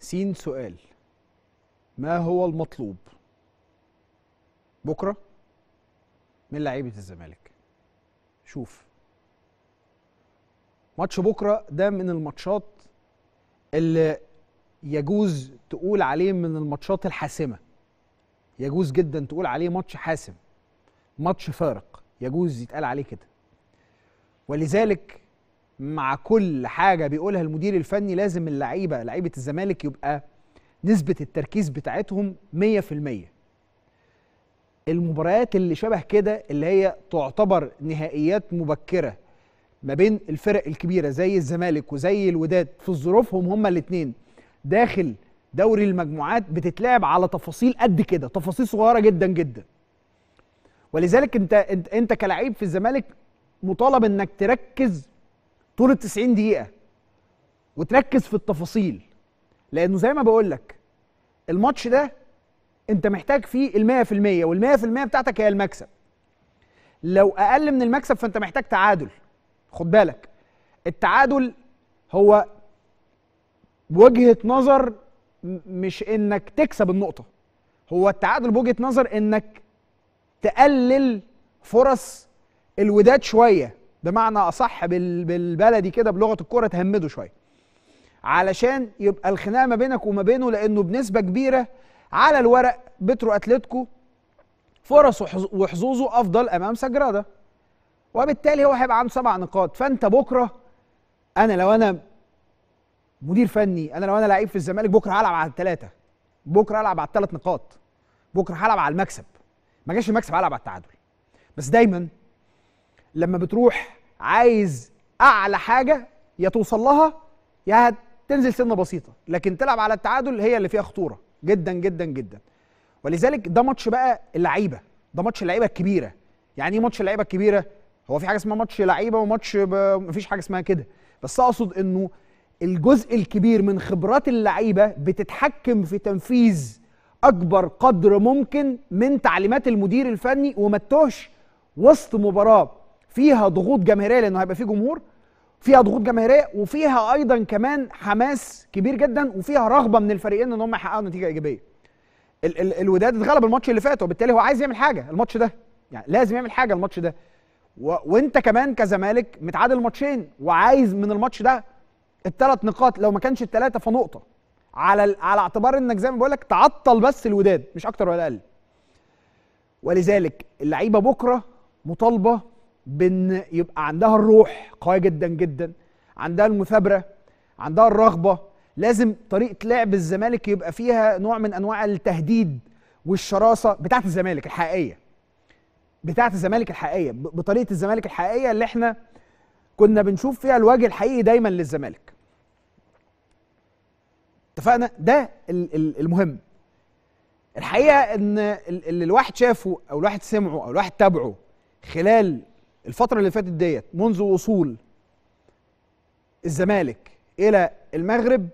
س سؤال ما هو المطلوب بكره من لعيبه الزمالك شوف ماتش بكره ده من الماتشات اللي يجوز تقول عليه من الماتشات الحاسمه يجوز جدا تقول عليه ماتش حاسم ماتش فارق يجوز يتقال عليه كده ولذلك مع كل حاجه بيقولها المدير الفني لازم اللعيبه لعيبه الزمالك يبقى نسبه التركيز بتاعتهم 100% المباريات اللي شبه كده اللي هي تعتبر نهائيات مبكره ما بين الفرق الكبيره زي الزمالك وزي الوداد في ظروفهم هما الاثنين داخل دوري المجموعات بتتلعب على تفاصيل قد كده تفاصيل صغيره جدا جدا ولذلك انت انت, انت كلاعب في الزمالك مطالب انك تركز طول ال 90 دقيقه وتركز في التفاصيل لانه زي ما بقول لك الماتش ده انت محتاج فيه ال 100% وال 100% بتاعتك هي المكسب لو اقل من المكسب فانت محتاج تعادل خد بالك التعادل هو وجهه نظر مش انك تكسب النقطه هو التعادل بوجهه نظر انك تقلل فرص الوداد شويه بمعنى اصح بالبلدي كده بلغه الكوره تهمده شويه علشان يبقى الخناقه ما بينك وما بينه لانه بنسبه كبيره على الورق بترو اتلتيكو فرصه وحظوظه افضل امام سجراده وبالتالي هو هيبقى عنده سبع نقاط فانت بكره انا لو انا مدير فني انا لو انا لعيب في الزمالك بكره هلعب على الثلاثه بكره هلعب على الثلاث نقاط بكره هلعب على المكسب ما جاش المكسب هلعب على التعادل بس دايما لما بتروح عايز اعلى حاجه يا توصل لها يا تنزل سنه بسيطه لكن تلعب على التعادل هي اللي فيها خطوره جدا جدا جدا ولذلك ده ماتش بقى اللعيبه ده ماتش اللعيبه الكبيره يعني ايه ماتش اللعيبه الكبيره هو في حاجه اسمها ماتش لعيبه وماتش ب... مفيش حاجه اسمها كده بس اقصد انه الجزء الكبير من خبرات اللعيبه بتتحكم في تنفيذ اكبر قدر ممكن من تعليمات المدير الفني وما تتوهش وسط مباراه فيها ضغوط جماهيريه لانه هيبقى فيه جمهور فيها ضغوط جماهيريه وفيها ايضا كمان حماس كبير جدا وفيها رغبه من الفريقين ان هم يحققوا نتيجه ايجابيه ال ال الوداد اتغلب الماتش اللي فات وبالتالي هو عايز يعمل حاجه الماتش ده يعني لازم يعمل حاجه الماتش ده و... وانت كمان كزمالك متعادل ماتشين وعايز من الماتش ده الثلاث نقاط لو ما كانش الثلاثه فنقطه على ال... على اعتبار انك زي ما بقول لك تعطل بس الوداد مش اكتر ولا اقل ولذلك اللعيبه بكره مطالبه بان يبقى عندها الروح قويه جدا جدا عندها المثابره عندها الرغبه لازم طريقه لعب الزمالك يبقى فيها نوع من انواع التهديد والشراسه بتاعه الزمالك الحقيقيه بتاعه الزمالك الحقيقيه بطريقه الزمالك الحقيقيه اللي احنا كنا بنشوف فيها الوجه الحقيقي دايما للزمالك اتفقنا ده المهم الحقيقه ان اللي الواحد شافه او الواحد سمعه او الواحد تابعه خلال الفتره اللي فاتت ديت منذ وصول الزمالك الى المغرب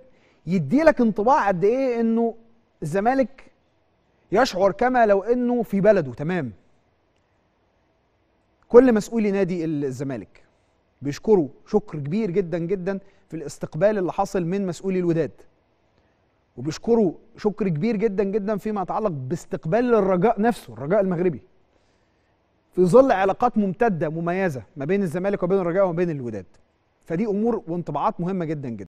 يدي لك انطباع قد ايه انه الزمالك يشعر كما لو انه في بلده تمام كل مسؤولي نادي الزمالك بيشكروا شكر كبير جدا جدا في الاستقبال اللي حصل من مسؤولي الوداد وبيشكروا شكر كبير جدا جدا فيما يتعلق باستقبال الرجاء نفسه الرجاء المغربي في ظل علاقات ممتده مميزه ما بين الزمالك وبين الرجاء وما بين الوداد فدي امور وانطباعات مهمه جدا جدا